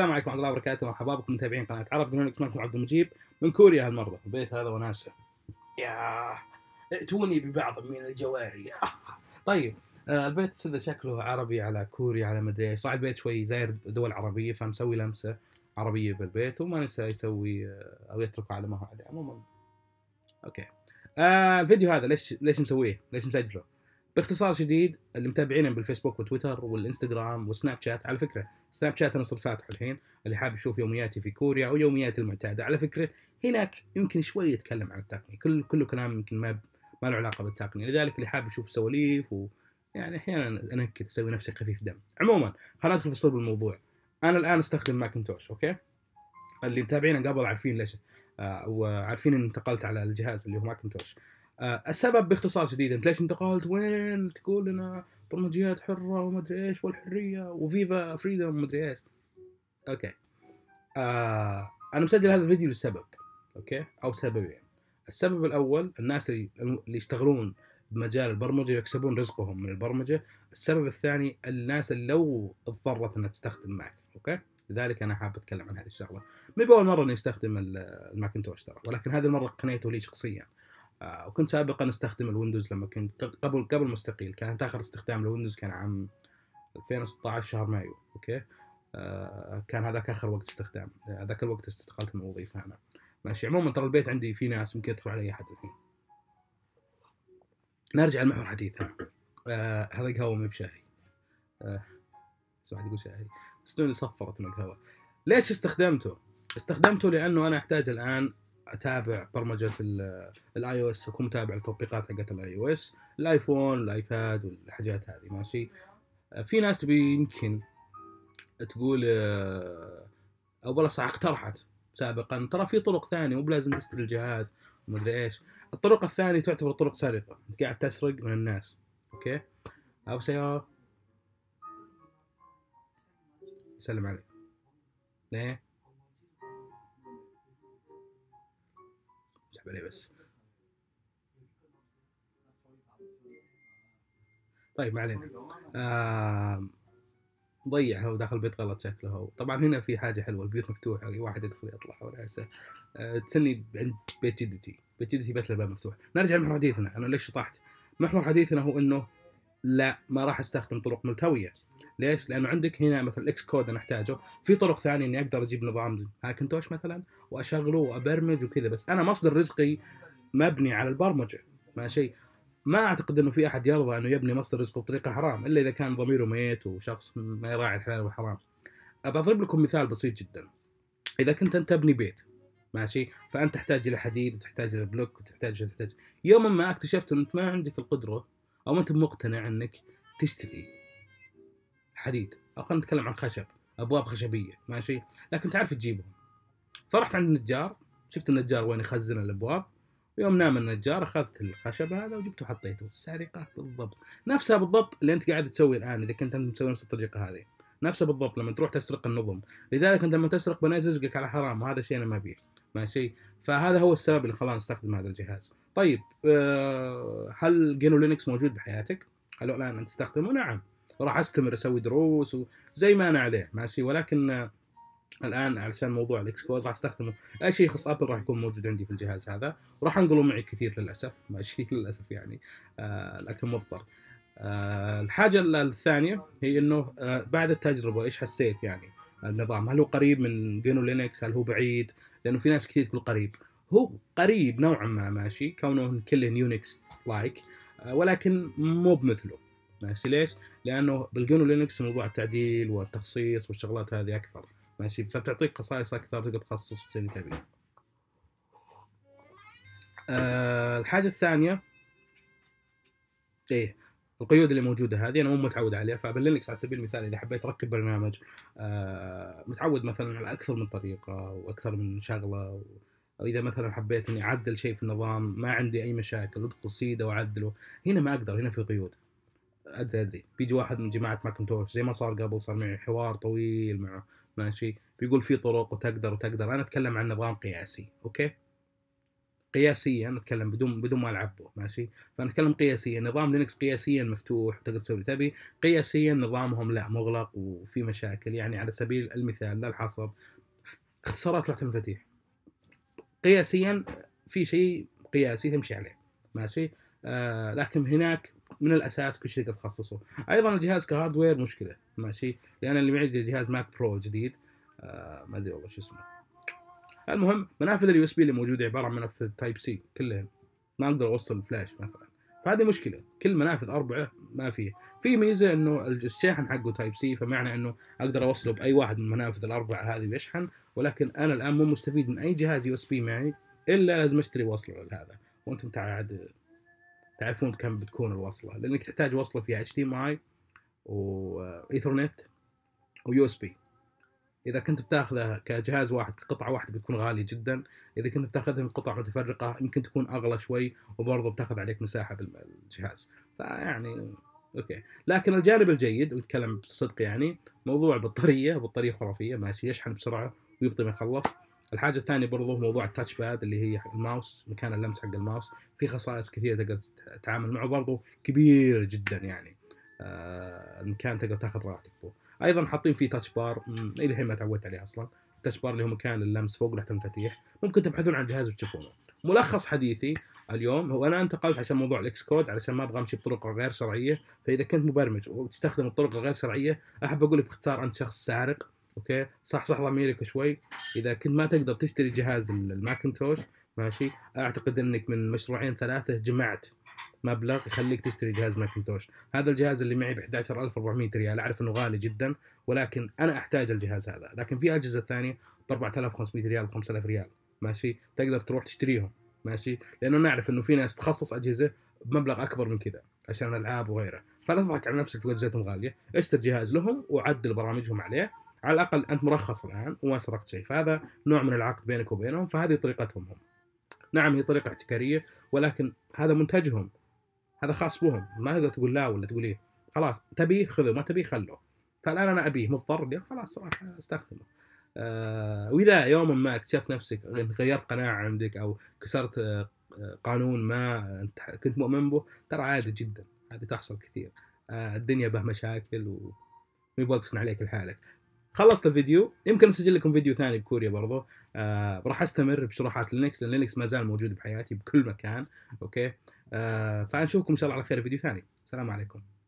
السلام عليكم ورحمه الله وبركاته مرحبا بكم متابعين قناه عرب دون معكم عبد المجيب من كوريا هالمره البيت هذا وناسه يا ائتوني ببعض من الجواري طيب آه، البيت هذا شكله عربي على كوري على مدري ايش صح البيت شوي زاير دول عربيه فمسوي لمسه عربيه بالبيت وما نسى يسوي آه، او يتركه على ما هو عليه عموما اوكي آه الفيديو هذا ليش ليش مسويه؟ ليش مسجله؟ باختصار شديد اللي متابعينا بالفيسبوك وتويتر والانستغرام وسناب شات على فكره سناب شات انا صرت فاتحه الحين اللي حاب يشوف يومياتي في كوريا او يومياتي المعتاده على فكره هناك يمكن شوي يتكلم عن التقنيه كل كله كلام يمكن ما ما له علاقه بالتقنيه لذلك اللي حاب يشوف سواليف ويعني احيانا انكد اسوي نفسي خفيف دم عموما خلينا ندخل في صلب الموضوع انا الان استخدم ماكنتوش اوكي اللي متابعينا قبل عارفين ليش آه، وعارفين اني انتقلت على الجهاز اللي هو ماكنتوش آه، السبب باختصار شديد انت ليش انتقلت وين تقول لنا برمجيات حره وما ادري ايش والحريه وفيفا فريدم وما ادري ايش اوكي آه انا مسجل هذا الفيديو لسبب اوكي او سببين السبب الاول الناس اللي يشتغلون بمجال البرمجه يكسبون رزقهم من البرمجه السبب الثاني الناس اللي لو اضطرت انها تستخدم ماك اوكي لذلك انا حاب اتكلم عن هذه الشغله ما باول مره اني استخدم الماكنتوش ترى ولكن هذه المره قنيته لي شخصيا آه، وكنت سابقا استخدم الويندوز لما كنت قبل قبل مستقيل كانت اخر استخدام للويندوز كان عام 2016 شهر مايو اوكي آه، كان هذاك اخر وقت استخدام آه، هذاك الوقت استقلت من الوظيفه انا ماشي عموما ترى البيت عندي في ناس يمكن يدخل علي احد الحين نرجع لمحور حديثنا آه هذا قهوه ما بشاي آه واحد يقول شاي بس صفرت من القهوه ليش استخدمته؟ استخدمته لانه انا احتاج الان اتابع برمجه الاي او اس اكون متابع التطبيقات حقت الاي او اس الايفون الايباد والحاجات هذه ماشي آه، في ناس تبي يمكن تقول آه، او بلا صح اقترحت سابقا ترى في طرق ثانيه مو بلازم تشتري الجهاز ادري ايش الطرق الثانيه تعتبر طرق سرقه انت قاعد تسرق من الناس اوكي او سياره oh. سلم عليك ليه اسحب عليه بس طيب ما علينا آه ضيع هو داخل البيت غلط شكله هو طبعا هنا في حاجه حلوه البيوت مفتوحه اي واحد يدخل يطلع ولا آه تسني عند بيت جدتي بيت جدتي بس الباب مفتوح نرجع لمحور حديثنا انا ليش طحت محور حديثنا هو انه لا ما راح استخدم طرق ملتويه ليش؟ لانه عندك هنا مثلا اكس كود انا احتاجه، في طرق ثانيه اني اقدر اجيب نظام هاكنتوش مثلا واشغله وابرمج وكذا بس انا مصدر رزقي مبني على البرمجه ماشي ما اعتقد انه في احد يرضى انه يبني مصدر رزقه بطريقه حرام الا اذا كان ضميره ميت وشخص ما يراعي الحلال والحرام. بضرب لكم مثال بسيط جدا. اذا كنت انت تبني بيت ماشي فانت تحتاج الى حديد وتحتاج الى بلوك وتحتاج تحتاج يوما ما اكتشفت انه ما عندك القدره او ما انت مقتنع انك تشتري حديد او خلينا نتكلم عن خشب ابواب خشبيه ماشي لكن تعرف تجيبهم فرحت عند النجار شفت النجار وين يخزن الابواب يوم نام النجار اخذت الخشب هذا وجبته وحطيته السرقه بالضبط نفسها بالضبط اللي انت قاعد تسوي الان اذا كنت انت مسوي نفس الطريقه هذه نفسها بالضبط لما تروح تسرق النظم لذلك انت لما تسرق بنات رزقك على حرام وهذا شيء انا ما ابيه ماشي فهذا هو السبب اللي خلاني استخدم هذا الجهاز طيب آه، هل جينو لينكس موجود بحياتك هل الان انت تستخدمه نعم راح استمر اسوي دروس وزي ما انا عليه ماشي ولكن آه، الان علشان موضوع الاكس كود راح استخدمه اي شيء يخص ابل راح يكون موجود عندي في الجهاز هذا وراح انقله معي كثير للاسف ماشي للاسف يعني آه لكن مضطر آه الحاجه الثانيه هي انه آه بعد التجربه ايش حسيت يعني النظام هل هو قريب من جنو لينكس هل هو بعيد لانه في ناس كثير تقول قريب هو قريب نوعا ما ماشي كونه كله يونكس لايك آه، ولكن مو بمثله ماشي ليش؟ لانه بالجنو لينكس موضوع التعديل والتخصيص والشغلات هذه اكثر ماشي فبتعطيك خصائص اكثر تقدر تخصص وتسوي تبي. أه الحاجه الثانيه ايه القيود اللي موجوده هذه انا مو متعود عليها فبلينكس على سبيل المثال اذا حبيت اركب برنامج آه، متعود مثلا على اكثر من طريقه واكثر من شغله او اذا مثلا حبيت اني اعدل شيء في النظام ما عندي اي مشاكل ادخل سيده واعدله هنا ما اقدر هنا في قيود ادري ادري بيجي واحد من جماعه ماكنتوش زي ما صار قبل صار معي حوار طويل معه ماشي بيقول في طرق وتقدر وتقدر انا اتكلم عن نظام قياسي اوكي قياسيا نتكلم بدون بدون ما العب ماشي فنتكلم قياسيا نظام لينكس قياسيا مفتوح تقدر تسوي اللي تبي قياسيا نظامهم لا مغلق وفي مشاكل يعني على سبيل المثال لا الحصر اختصارات لوحه المفاتيح قياسيا في شيء قياسي تمشي عليه ماشي آه لكن هناك من الاساس كل شيء تقدر تخصصه ايضا الجهاز كهاردوير مشكله ماشي لان اللي معي جهاز ماك برو جديد آه ما ادري والله شو اسمه المهم منافذ اليو اس بي اللي موجوده عباره عن منافذ تايب سي كلهم ما اقدر اوصل الفلاش مثلا فهذه مشكله كل منافذ اربعه ما فيه في ميزه انه الشاحن حقه تايب سي فمعنى انه اقدر اوصله باي واحد من المنافذ الاربعه هذه بيشحن ولكن انا الان مو مستفيد من اي جهاز يو اس بي معي الا لازم اشتري وصله لهذا وانتم تعاد تعرفون كم بتكون الوصله لانك تحتاج وصله فيها اتش دي ماي وايثرنت ويو اس بي اذا كنت بتاخذه كجهاز واحد كقطعه واحده بيكون غالي جدا اذا كنت بتاخذها من قطع متفرقه يمكن تكون اغلى شوي وبرضه بتاخذ عليك مساحه بالجهاز فيعني اوكي لكن الجانب الجيد ونتكلم بصدق يعني موضوع البطاريه بطاريه خرافيه ماشي يشحن بسرعه ويبطي ما يخلص الحاجة الثانية برضو موضوع التاتش باد اللي هي الماوس مكان اللمس حق الماوس في خصائص كثيرة تقدر تتعامل معه برضو كبير جدا يعني آه، المكان تقدر تاخذ راحتك فيه ايضا حاطين فيه تاتش بار الى الحين ما تعودت عليه اصلا التاتش بار اللي هو مكان اللمس فوق ولا تنفتيح ممكن تبحثون عن الجهاز وتشوفونه ملخص حديثي اليوم هو انا انتقلت عشان موضوع الاكس كود علشان ما ابغى امشي بطرق غير شرعيه فاذا كنت مبرمج وتستخدم الطرق الغير شرعيه احب اقول لك باختصار انت شخص سارق اوكي صح صح ضميرك شوي اذا كنت ما تقدر تشتري جهاز الماكنتوش ماشي اعتقد انك من مشروعين ثلاثه جمعت مبلغ يخليك تشتري جهاز ماكنتوش هذا الجهاز اللي معي ب 11400 ريال اعرف انه غالي جدا ولكن انا احتاج الجهاز هذا لكن في اجهزه ثانيه ب 4500 ريال ب 5000 ريال ماشي تقدر تروح تشتريهم ماشي لانه نعرف انه في ناس تخصص اجهزه بمبلغ اكبر من كذا عشان العاب وغيره فلا تضحك على نفسك تقول جهازهم غاليه اشتري جهاز لهم وعدل برامجهم عليه على الاقل انت مرخص الان وما سرقت شيء فهذا نوع من العقد بينك وبينهم فهذه طريقتهم هم نعم هي طريقه احتكاريه ولكن هذا منتجهم هذا خاص بهم ما تقدر تقول لا ولا تقول ايه خلاص تبيه خذه ما تبيه خلوه فالان انا ابيه مضطر لي خلاص راح استخدمه آه واذا يوما ما اكتشفت نفسك انك غيرت قناعه عندك او كسرت آه، قانون ما انت كنت مؤمن به ترى عادي جدا هذه تحصل كثير آه الدنيا به مشاكل وما يبغى عليك لحالك خلصت الفيديو يمكن اسجل لكم فيديو ثاني بكوريا برضه آه راح استمر بشروحات لينكس لان لينكس ما زال موجود بحياتي بكل مكان اوكي آه فنشوفكم ان شاء الله على خير فيديو ثاني السلام عليكم